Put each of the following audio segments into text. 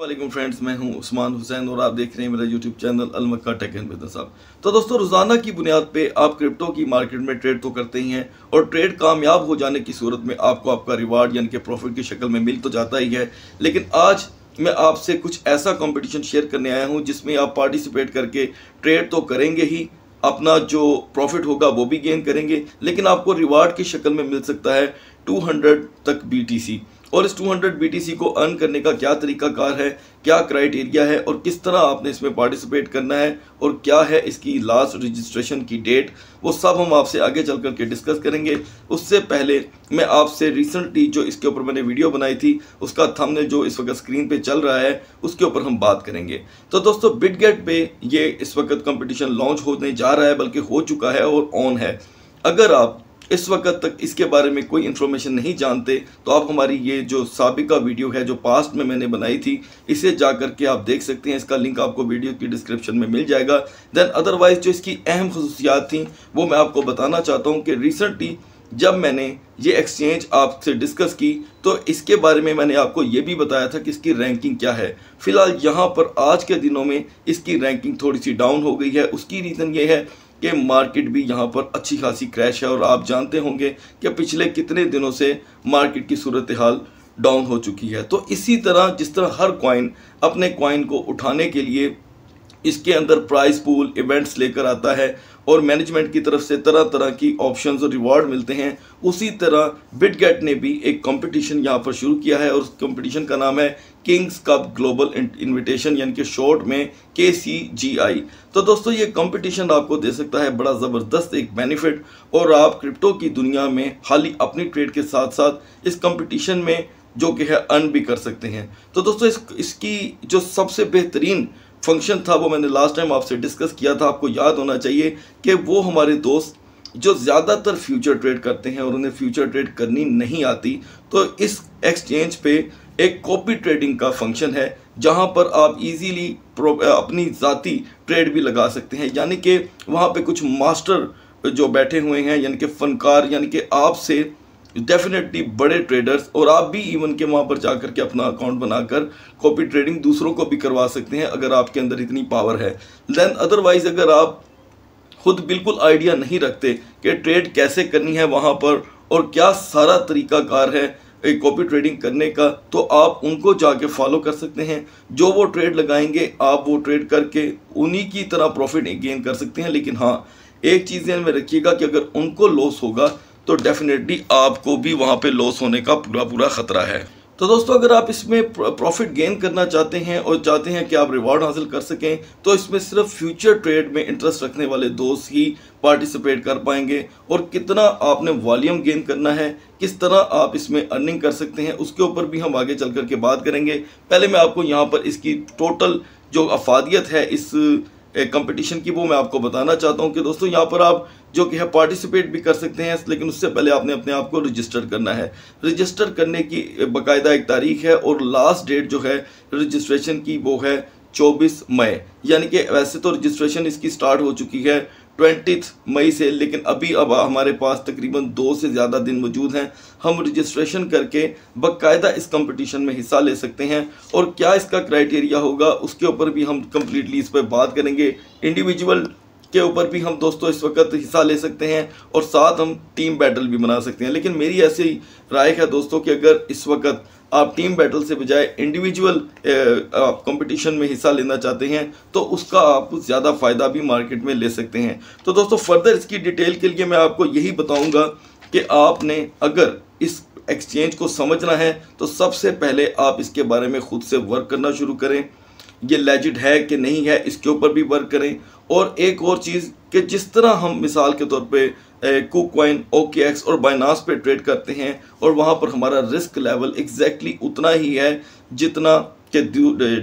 वालेकुम फ्रेंड्स मैं हूं उस्मान हुसैन और आप देख रहे हैं मेरा यूट्यूब चैनल अलमक्का टेक एंड बिजनेस आप तो दोस्तों रोज़ाना की बुनियाद पे आप क्रिप्टो की मार्केट में ट्रेड तो करते ही हैं और ट्रेड कामयाब हो जाने की सूरत में आपको आपका रिवार्ड यानी कि प्रॉफिट की शक्ल में मिल तो जाता ही है लेकिन आज मैं आपसे कुछ ऐसा कॉम्पिटिशन शेयर करने आया हूँ जिसमें आप पार्टिसिपेट करके ट्रेड तो करेंगे ही अपना जो प्रॉफिट होगा वो भी गेन करेंगे लेकिन आपको रिवार्ड की शक्ल में मिल सकता है टू तक बी और इस 200 बीटीसी को अर्न करने का क्या तरीका कार है क्या क्राइटेरिया है और किस तरह आपने इसमें पार्टिसिपेट करना है और क्या है इसकी लास्ट रजिस्ट्रेशन की डेट वो सब हम आपसे आगे चल करके डिस्कस करेंगे उससे पहले मैं आपसे रिसेंटली जो इसके ऊपर मैंने वीडियो बनाई थी उसका थंबनेल जो इस वक्त स्क्रीन पे चल रहा है उसके ऊपर हम बात करेंगे तो दोस्तों बिटगेट पे ये इस वक्त कॉम्पिटिशन लॉन्च होने जा रहा है बल्कि हो चुका है और ऑन है अगर आप इस वक्त तक इसके बारे में कोई इन्फॉर्मेशन नहीं जानते तो आप हमारी ये जो सबका वीडियो है जो पास्ट में मैंने बनाई थी इसे जा करके आप देख सकते हैं इसका लिंक आपको वीडियो की डिस्क्रिप्शन में मिल जाएगा दैन अदरवाइज़ जो इसकी अहम खसूसियात थी वो मैं आपको बताना चाहता हूँ कि रिसेंटली जब मैंने ये एक्सचेंज आपसे डिस्कस की तो इसके बारे में मैंने आपको ये भी बताया था कि इसकी रैंकिंग क्या है फ़िलहाल यहाँ पर आज के दिनों में इसकी रैंकिंग थोड़ी सी डाउन हो गई है उसकी रीज़न ये है कि मार्केट भी यहाँ पर अच्छी खासी क्रैश है और आप जानते होंगे कि पिछले कितने दिनों से मार्केट की सूरत हाल डाउन हो चुकी है तो इसी तरह जिस तरह हर कॉइन अपने कॉइन को उठाने के लिए इसके अंदर प्राइस पूल इवेंट्स लेकर आता है और मैनेजमेंट की तरफ से तरह तरह की ऑप्शन और रिवॉर्ड मिलते हैं उसी तरह बिटगेट ने भी एक कंपटीशन यहाँ पर शुरू किया है और उस कंपटीशन का नाम है किंग्स कप ग्लोबल इन्विटेशन यानी कि शॉर्ट में के सी जी आई तो दोस्तों ये कंपटीशन आपको दे सकता है बड़ा ज़बरदस्त एक बेनिफिट और आप क्रिप्टो की दुनिया में हाली अपनी ट्रेड के साथ साथ इस कंपटीशन में जो कि है अर्न भी कर सकते हैं तो दोस्तों इस इसकी जो सबसे बेहतरीन फंक्शन था वो मैंने लास्ट टाइम आपसे डिस्कस किया था आपको याद होना चाहिए कि वो हमारे दोस्त जो ज़्यादातर फ्यूचर ट्रेड करते हैं और उन्हें फ्यूचर ट्रेड करनी नहीं आती तो इस एक्सचेंज पे एक कॉपी ट्रेडिंग का फंक्शन है जहाँ पर आप इजीली अपनी ज़ाती ट्रेड भी लगा सकते हैं यानी कि वहाँ पे कुछ मास्टर जो बैठे हुए हैं यानी कि फ़नकार यानी कि आपसे डेफिनेटली बड़े ट्रेडर्स और आप भी इवन e के वहाँ पर कर के अपना अकाउंट बनाकर कॉपी ट्रेडिंग दूसरों को भी करवा सकते हैं अगर आपके अंदर इतनी पावर है देन अदरवाइज अगर आप खुद बिल्कुल आइडिया नहीं रखते कि ट्रेड कैसे करनी है वहाँ पर और क्या सारा तरीकाकार है एक कॉपी ट्रेडिंग करने का तो आप उनको जाके फॉलो कर सकते हैं जो वो ट्रेड लगाएंगे आप वो ट्रेड करके उन्हीं की तरह प्रॉफिट गेन कर सकते हैं लेकिन हाँ एक चीज़ ध्यान में रखिएगा कि अगर उनको लॉस होगा तो डेफिनेटली आपको भी वहाँ पे लॉस होने का पूरा पूरा ख़तरा है तो दोस्तों अगर आप इसमें प्रॉफिट गेन करना चाहते हैं और चाहते हैं कि आप रिवॉर्ड हासिल कर सकें तो इसमें सिर्फ फ्यूचर ट्रेड में इंटरेस्ट रखने वाले दोस्त ही पार्टिसिपेट कर पाएंगे और कितना आपने वॉल्यूम गेन करना है किस तरह आप इसमें अर्निंग कर सकते हैं उसके ऊपर भी हम आगे चल करके बात करेंगे पहले मैं आपको यहाँ पर इसकी टोटल जो अफादियत है इस कंपटीशन की वो मैं आपको बताना चाहता हूँ कि दोस्तों यहाँ पर आप जो कि है पार्टिसिपेट भी कर सकते हैं लेकिन उससे पहले आपने अपने आप को रजिस्टर करना है रजिस्टर करने की बाकायदा एक तारीख है और लास्ट डेट जो है रजिस्ट्रेशन की वो है 24 मई यानी कि वैसे तो रजिस्ट्रेशन इसकी स्टार्ट हो चुकी है ट्वेंटी मई से लेकिन अभी अब हमारे पास तकरीबन दो से ज़्यादा दिन मौजूद हैं हम रजिस्ट्रेशन करके बकायदा इस कंपटीशन में हिस्सा ले सकते हैं और क्या इसका क्राइटेरिया होगा उसके ऊपर भी हम कम्प्लीटली इस पर बात करेंगे इंडिविजुअल के ऊपर भी हम दोस्तों इस वक्त हिस्सा ले सकते हैं और साथ हम टीम बैटल भी बना सकते हैं लेकिन मेरी ऐसी राय है दोस्तों कि अगर इस वक्त आप टीम बैटल से बजाय इंडिविजुअल कंपटीशन में हिस्सा लेना चाहते हैं तो उसका आप ज़्यादा फ़ायदा भी मार्केट में ले सकते हैं तो दोस्तों फर्दर इसकी डिटेल के लिए मैं आपको यही बताऊँगा कि आपने अगर इस एक्सचेंज को समझना है तो सबसे पहले आप इसके बारे में खुद से वर्क करना शुरू करें ये लेजिड है कि नहीं है इसके ऊपर भी वर्क करें और एक और चीज़ कि जिस तरह हम मिसाल के तौर पे कुक ओके एक्स और बाइनास पे ट्रेड करते हैं और वहाँ पर हमारा रिस्क लेवल एग्जैक्टली exactly उतना ही है जितना कि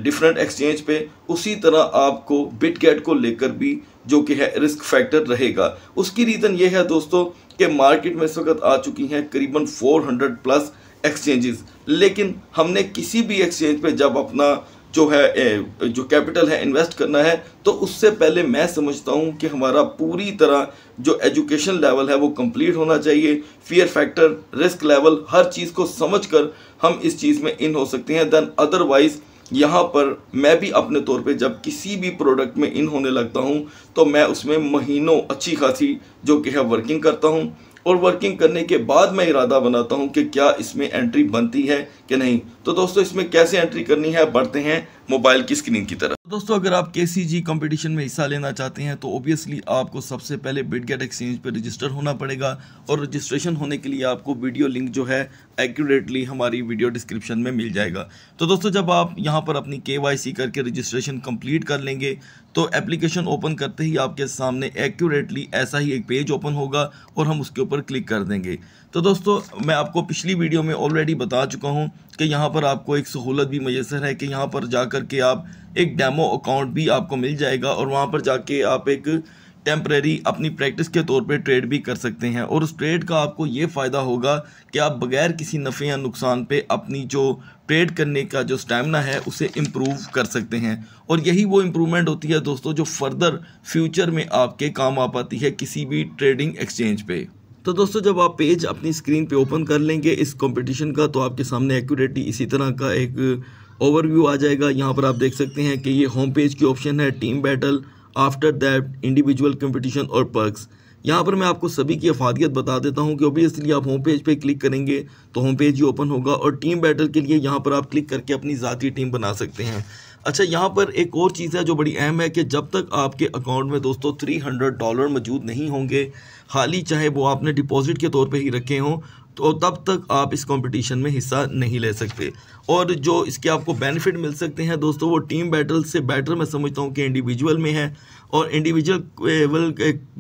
डिफरेंट एक्सचेंज पे उसी तरह आपको बिटगेट को लेकर भी जो कि है रिस्क फैक्टर रहेगा उसकी रीज़न ये है दोस्तों कि मार्केट में इस वक्त आ चुकी हैं करीबन 400 प्लस एक्सचेंजेस लेकिन हमने किसी भी एक्सचेंज पे जब अपना जो है जो कैपिटल है इन्वेस्ट करना है तो उससे पहले मैं समझता हूँ कि हमारा पूरी तरह जो एजुकेशन लेवल है वो कंप्लीट होना चाहिए फियर फैक्टर रिस्क लेवल हर चीज़ को समझ कर हम इस चीज़ में इन हो सकते हैं देन अदरवाइज़ यहाँ पर मैं भी अपने तौर पे जब किसी भी प्रोडक्ट में इन होने लगता हूँ तो मैं उसमें महीनों अच्छी खासी जो कि है वर्किंग करता हूँ और वर्किंग करने के बाद मैं इरादा बनाता हूँ कि क्या इसमें एंट्री बनती है कि नहीं तो दोस्तों इसमें कैसे एंट्री करनी है बढ़ते हैं मोबाइल की स्क्रीन की तरफ तो दोस्तों अगर आप के सी जी कॉम्पिटिशन में हिस्सा लेना चाहते हैं तो ओबियसली आपको सबसे पहले बिटगेट एक्सचेंज पर रजिस्टर होना पड़ेगा और रजिस्ट्रेशन होने के लिए आपको वीडियो लिंक जो है एक्यूरेटली हमारी वीडियो डिस्क्रिप्शन में मिल जाएगा तो दोस्तों जब आप यहाँ पर अपनी के वाई सी करके रजिस्ट्रेशन कम्प्लीट कर लेंगे तो एप्लीकेशन ओपन करते ही आपके सामने एक्यूरेटली ऐसा ही एक पेज ओपन होगा और हम उसके ऊपर क्लिक कर देंगे तो दोस्तों मैं आपको पिछली वीडियो में ऑलरेडी बता चुका हूँ कि यहाँ पर आपको एक सहूलत भी मयसर है कि यहाँ पर जाकर करके आप एक डेमो अकाउंट भी आपको मिल जाएगा और वहाँ पर जाके आप एक टेम्प्रेरी अपनी प्रैक्टिस के तौर पे ट्रेड भी कर सकते हैं और उस ट्रेड का आपको ये फ़ायदा होगा कि आप बगैर किसी नफ़े या नुकसान पे अपनी जो ट्रेड करने का जो स्टैमिना है उसे इम्प्रूव कर सकते हैं और यही वो इम्प्रूवमेंट होती है दोस्तों जो फर्दर फ्यूचर में आपके काम आ पाती है किसी भी ट्रेडिंग एक्सचेंज पर तो दोस्तों जब आप पेज अपनी स्क्रीन पे ओपन कर लेंगे इस कॉम्पिटिशन का तो आपके सामने एक्यूरेटी इसी तरह का एक ओवरव्यू आ जाएगा यहाँ पर आप देख सकते हैं कि ये होम पेज की ऑप्शन है team battle after that individual competition और पर्क्स यहाँ पर मैं आपको सभी की अफादियत बता देता हूँ कि ओबियसली आप होम पेज पे क्लिक करेंगे तो होम पेज ही ओपन होगा और टीम बैटल के लिए यहाँ पर आप क्लिक करके अपनी ज़ाती टीम बना सकते हैं अच्छा यहाँ पर एक और चीज़ है जो बड़ी अहम है कि जब तक आपके अकाउंट में दोस्तों थ्री हंड्रेड डॉलर मौजूद नहीं होंगे खाली चाहे वो आपने डिपॉजिट के तौर पे ही रखे हों तो तब तक आप इस कंपटीशन में हिस्सा नहीं ले सकते और जो इसके आपको बेनिफिट मिल सकते हैं दोस्तों वो टीम बैटल से बेटर मैं समझता हूँ कि इंडिविजुअल में है और इंडिविजुअल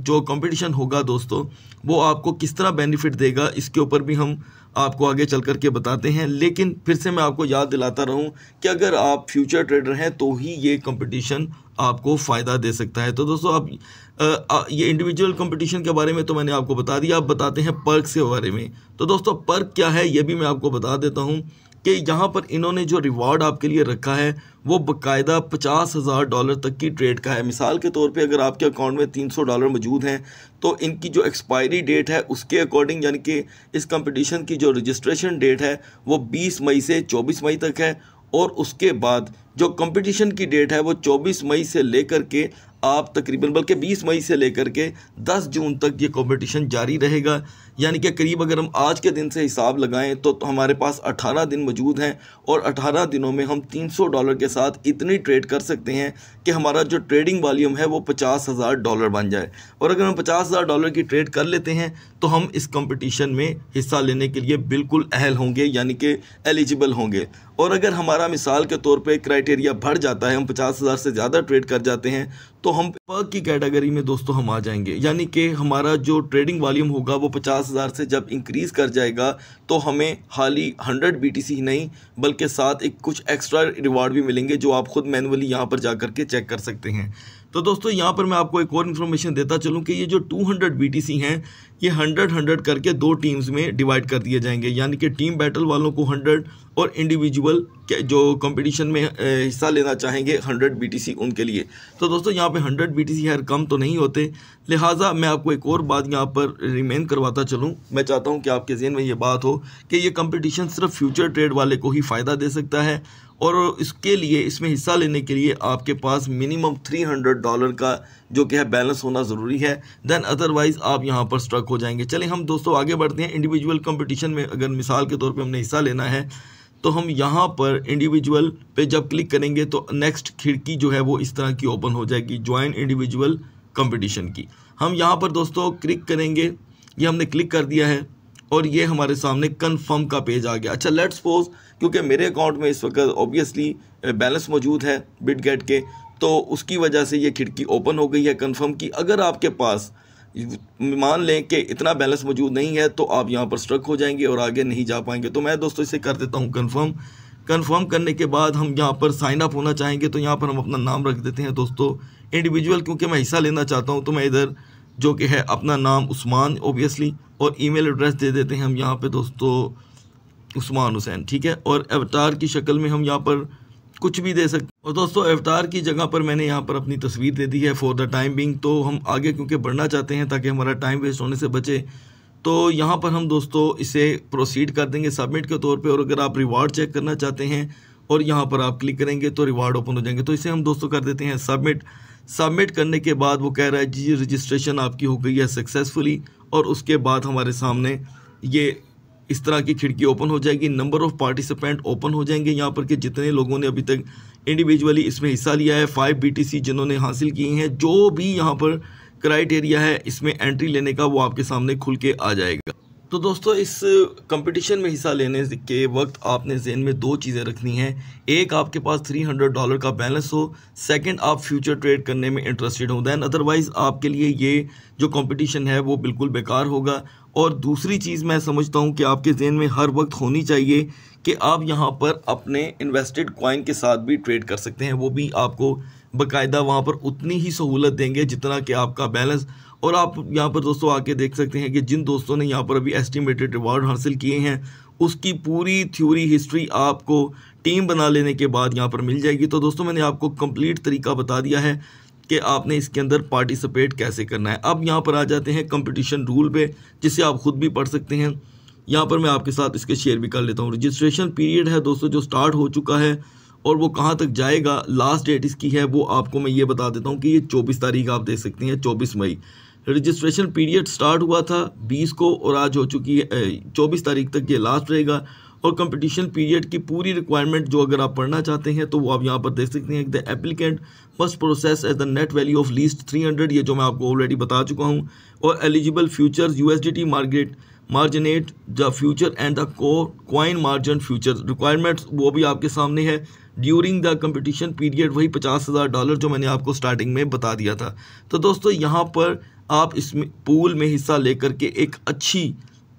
जो कंपटीशन होगा दोस्तों वो आपको किस तरह बेनिफिट देगा इसके ऊपर भी हम आपको आगे चल कर के बताते हैं लेकिन फिर से मैं आपको याद दिलाता रहूँ कि अगर आप फ्यूचर ट्रेडर हैं तो ही ये कंपटीशन आपको फ़ायदा दे सकता है तो दोस्तों आप ये इंडिविजुअल कंपटीशन के बारे में तो मैंने आपको बता दिया आप बताते हैं पर्क के बारे में तो दोस्तों पर्क क्या है ये भी मैं आपको बता देता हूँ कि यहाँ पर इन्होंने जो रिवॉर्ड आपके लिए रखा है वो बकायदा पचास हज़ार डॉलर तक की ट्रेड का है मिसाल के तौर पे अगर आपके अकाउंट में तीन सौ डॉलर मौजूद हैं तो इनकी जो एक्सपायरी डेट है उसके अकॉर्डिंग यानी कि इस कंपटीशन की जो रजिस्ट्रेशन डेट है वो बीस मई से चौबीस मई तक है और उसके बाद जो कंपटीशन की डेट है वो 24 मई से लेकर के आप तकरीबन बल्कि 20 मई से लेकर के 10 जून तक ये कंपटीशन जारी रहेगा यानी कि करीब अगर हम आज के दिन से हिसाब लगाएं तो, तो हमारे पास 18 दिन मौजूद हैं और 18 दिनों में हम 300 डॉलर के साथ इतनी ट्रेड कर सकते हैं कि हमारा जो ट्रेडिंग वॉल्यूम है वो पचास हज़ार डॉलर बन जाए और अगर हम पचास हज़ार डॉलर की ट्रेड कर लेते हैं तो हम इस कंपटीशन में हिस्सा लेने के लिए बिल्कुल अहल होंगे यानी कि एलिजिबल होंगे और अगर हमारा मिसाल के तौर पे क्राइटेरिया बढ़ जाता है हम पचास हज़ार से ज़्यादा ट्रेड कर जाते हैं तो हम पर्क की कैटेगरी में दोस्तों हम आ जाएंगे यानी कि हमारा जो ट्रेडिंग वॉल्यूम होगा वो पचास हज़ार से जब इंक्रीज़ कर जाएगा तो हमें हाली हंड्रेड बी ही नहीं बल्कि साथ एक कुछ एक्स्ट्रा रिवार्ड भी मिलेंगे जो आप खुद मैनुअली यहाँ पर जा के चेक कर सकते हैं तो दोस्तों यहाँ पर मैं आपको एक और इन्फॉर्मेशन देता चलूँ कि ये जो 200 बीटीसी हैं ये हंड्रेड हंड्रेड करके दो टीम्स में डिवाइड कर दिए जाएंगे यानी कि टीम बैटल वालों को हंड्रेड और इंडिविजुअल के जो कंपटीशन में हिस्सा लेना चाहेंगे हंड्रेड बी उनके लिए तो दोस्तों यहाँ पे हंड्रेड बी टी कम तो नहीं होते लिहाजा मैं आपको एक और बात यहाँ पर रिमेन करवाता चलूँ मैं चाहता हूँ कि आपके जहन में ये बात हो कि ये कम्पटिशन सिर्फ फ्यूचर ट्रेड वाले को ही फ़ायदा दे सकता है और इसके लिए इसमें हिस्सा लेने के लिए आपके पास मिनिमम थ्री हंड्रेड डॉलर का जो कि है बैलेंस होना ज़रूरी है देन अदरवाइज़ आप यहाँ पर स्ट्रक हो जाएंगे चलें हम दोस्तों आगे बढ़ते हैं इंडिविजुअल कंपटीशन में अगर मिसाल के तौर पर हमने हिस्सा लेना है तो हम यहाँ पर इंडिविजुअल पे जब क्लिक करेंगे तो नेक्स्ट खिड़की जो है वो इस तरह की ओपन हो जाएगी ज्वाइन इंडिविजुअल कंपटीशन की हम यहाँ पर दोस्तों क्लिक करेंगे ये हमने क्लिक कर दिया है और ये हमारे सामने कन्फर्म का पेज आ गया अच्छा लेट्स सपोज क्योंकि मेरे अकाउंट में इस वक्त ऑब्वियसली बैलेंस मौजूद है बिट गेट के तो उसकी वजह से ये खिड़की ओपन हो गई है कंफर्म की अगर आपके पास मान लें कि इतना बैलेंस मौजूद नहीं है तो आप यहाँ पर स्ट्रक हो जाएंगे और आगे नहीं जा पाएंगे तो मैं दोस्तों इसे कर देता हूँ कन्फर्म कन्फर्म करने के बाद हम यहाँ पर साइन अप होना चाहेंगे तो यहाँ पर हम अपना नाम रख देते हैं दोस्तों इंडिविजुअल क्योंकि मैं हिस्सा लेना चाहता हूँ तो मैं इधर जो कि है अपना नाम उस्मान ओबियसली और ईमेल एड्रेस दे देते हैं हम यहाँ पर दोस्तों उस्मान हुसैन ठीक है और अवतार की शक्ल में हम यहाँ पर कुछ भी दे सकते और दोस्तों अवतार की जगह पर मैंने यहाँ पर अपनी तस्वीर दे दी है फॉर द टाइम बिंग तो हम आगे क्योंकि बढ़ना चाहते हैं ताकि हमारा टाइम वेस्ट होने से बचे तो यहाँ पर हम दोस्तों इसे प्रोसीड कर देंगे सबमिट के तौर पर और अगर आप रिवार्ड चेक करना चाहते हैं और यहाँ पर आप क्लिक करेंगे तो रिवार्ड ओपन हो जाएंगे तो इसे हम दोस्तों कर देते हैं सबमिट सबमिट करने के बाद वो कह रहा है जी रजिस्ट्रेशन आपकी हो गई है सक्सेसफुली और उसके बाद हमारे सामने ये इस तरह की खिड़की ओपन हो जाएगी नंबर ऑफ़ पार्टिसिपेंट ओपन हो जाएंगे यहाँ पर कि जितने लोगों ने अभी तक इंडिविजुअली इसमें हिस्सा लिया है फाइव सी जिन्होंने हासिल की हैं जो भी यहाँ पर क्राइटेरिया है इसमें एंट्री लेने का वो आपके सामने खुल के आ जाएगा तो दोस्तों इस कंपटीशन में हिस्सा लेने के वक्त आपने जेन में दो चीज़ें रखनी हैं एक आपके पास 300 डॉलर का बैलेंस हो सेकंड आप फ्यूचर ट्रेड करने में इंटरेस्टेड हो दैन अदरवाइज़ आपके लिए ये जो कंपटीशन है वो बिल्कुल बेकार होगा और दूसरी चीज़ मैं समझता हूँ कि आपके जेन में हर वक्त होनी चाहिए कि आप यहाँ पर अपने इन्वेस्टेड कॉइन के साथ भी ट्रेड कर सकते हैं वो भी आपको बकायदा वहाँ पर उतनी ही सहूलत देंगे जितना कि आपका बैलेंस और आप यहाँ पर दोस्तों आके देख सकते हैं कि जिन दोस्तों ने यहाँ पर अभी एस्टिमेटेड रिवार्ड हासिल किए हैं उसकी पूरी थ्योरी हिस्ट्री आपको टीम बना लेने के बाद यहाँ पर मिल जाएगी तो दोस्तों मैंने आपको कंप्लीट तरीका बता दिया है कि आपने इसके अंदर पार्टिसिपेट कैसे करना है अब यहाँ पर आ जाते हैं कंपटीशन रूल पे जिसे आप खुद भी पढ़ सकते हैं यहाँ पर मैं आपके साथ इसके शेयर भी कर लेता हूँ रजिस्ट्रेशन पीरियड है दोस्तों जो स्टार्ट हो चुका है और वो कहाँ तक जाएगा लास्ट डेट इसकी है वो आपको मैं ये बता देता हूँ कि ये चौबीस तारीख आप देख सकती हैं चौबीस मई रजिस्ट्रेशन पीरियड स्टार्ट हुआ था बीस को और आज हो चुकी है चौबीस तारीख तक ये लास्ट रहेगा और कंपटीशन पीरियड की पूरी रिक्वायरमेंट जो अगर आप पढ़ना चाहते हैं तो वो आप यहाँ पर देख सकते हैं the applicant must process as the net value of least 300 ये जो मैं आपको ऑलरेडी बता चुका हूँ और eligible futures USDT market margined the future and the coin margin future requirements वो भी आपके सामने है ड्यूरिंग द कंपटीशन पीरियड वही पचास हज़ार डॉलर जो मैंने आपको स्टार्टिंग में बता दिया था तो दोस्तों यहाँ पर आप इसमें पूल में हिस्सा लेकर के एक अच्छी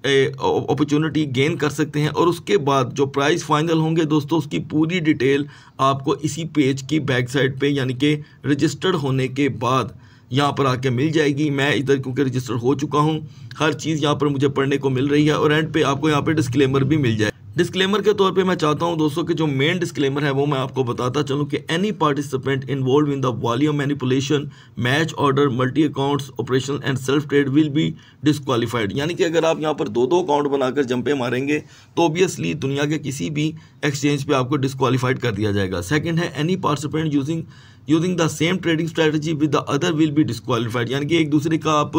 अपॉर्चुनिटी गेन कर सकते हैं और उसके बाद जो प्राइस फाइनल होंगे दोस्तों उसकी पूरी डिटेल आपको इसी पेज की बैक साइड पे यानी कि रजिस्टर्ड होने के बाद यहाँ पर आके मिल जाएगी मैं इधर क्योंकि रजिस्टर हो चुका हूँ हर चीज़ यहाँ पर मुझे पढ़ने को मिल रही है और एंड पे आपको यहाँ पे डिस्क्लेमर भी मिल जाए डिस्क्लेमर के तौर पे मैं चाहता हूं दोस्तों कि जो मेन डिस्क्लेमर है वो मैं आपको बताता चलूं कि any participant involve in the volume manipulation match order multi accounts operation and self trade will be disqualified यानी कि अगर आप यहां पर दो दो अकाउंट बनाकर जंपे मारेंगे तो ऑब्वियसली दुनिया के किसी भी एक्सचेंज पर आपको डिसक्वालीफाइड कर दिया जाएगा सेकेंड है any participant using using the same trading strategy with the other will be disqualified यानी कि एक दूसरे का आप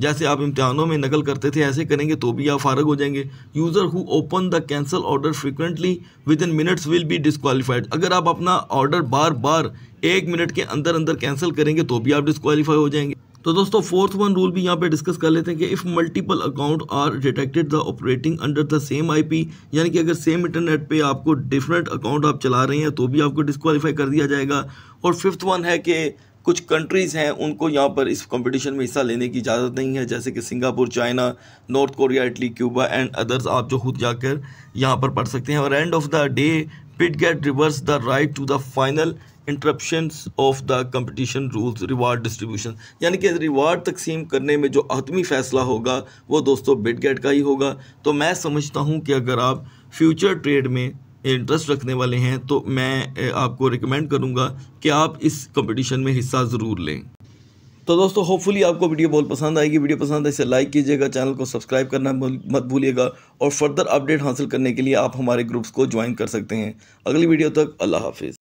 जैसे आप इम्तहानों में नकल करते थे ऐसे करेंगे तो भी आप फारग हो जाएंगे user who open the cancel order frequently within minutes will be disqualified अगर आप अपना ऑर्डर बार बार एक मिनट के अंदर अंदर कैंसिल करेंगे तो भी आप डिस्कालीफाई हो जाएंगे तो दोस्तों फोर्थ वन रूल भी यहाँ पे डिस्कस कर लेते हैं कि if multiple account are detected the operating under the same IP यानी कि अगर सेम इंटरनेट पे आपको डिफरेंट अकाउंट आप चला रहे हैं तो भी आपको डिस्कवालीफाई कर दिया जाएगा और फिफ्थ वन है कि कुछ कंट्रीज़ हैं उनको यहाँ पर इस कंपटीशन में हिस्सा लेने की इजाज़त नहीं है जैसे कि Singapore China North Korea Italy Cuba and others आप जो खुद जाकर यहाँ पर पढ़ सकते हैं और end of the day Bitget reserves the right to the final interpretation of the competition rules reward distribution यानी कि रिवार्ड तकसीम करने में जो आत्मी फैसला होगा वो दोस्तों बिट गेट का ही होगा तो मैं समझता हूँ कि अगर आप फ्यूचर ट्रेड में इंटरेस्ट रखने वाले हैं तो मैं आपको रिकमेंड करूँगा कि आप इस कंपटीशन में हिस्सा ज़रूर लें तो दोस्तों होपफुली आपको वीडियो बहुत पसंद आएगी वीडियो पसंद है इसे लाइक कीजिएगा चैनल को सब्सक्राइब करना मत भूलिएगा और फर्दर अपडेट हासिल करने के लिए आप हमारे ग्रुप्स को ज्वाइन कर सकते हैं अगली वीडियो तक अल्लाह हाफिज़